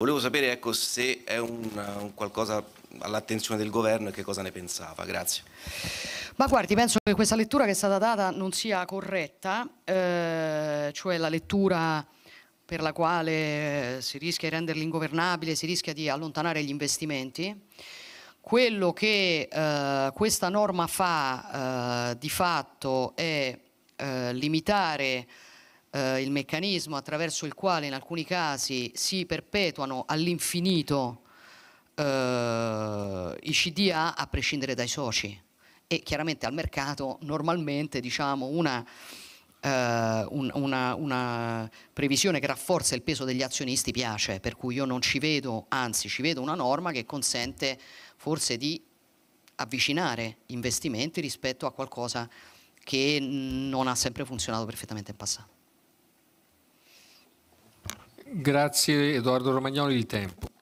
Volevo sapere ecco, se è un, un qualcosa all'attenzione del governo e che cosa ne pensava. Grazie. Ma guardi, penso che questa lettura che è stata data non sia corretta, eh, cioè la lettura per la quale eh, si rischia di renderli ingovernabili, si rischia di allontanare gli investimenti. Quello che eh, questa norma fa eh, di fatto è eh, limitare eh, il meccanismo attraverso il quale in alcuni casi si perpetuano all'infinito eh, i CDA a prescindere dai soci e chiaramente al mercato normalmente diciamo, una, eh, un, una, una previsione che rafforza il peso degli azionisti piace, per cui io non ci vedo, anzi ci vedo una norma che consente forse di avvicinare investimenti rispetto a qualcosa che non ha sempre funzionato perfettamente in passato. Grazie Edoardo Romagnoli, di tempo.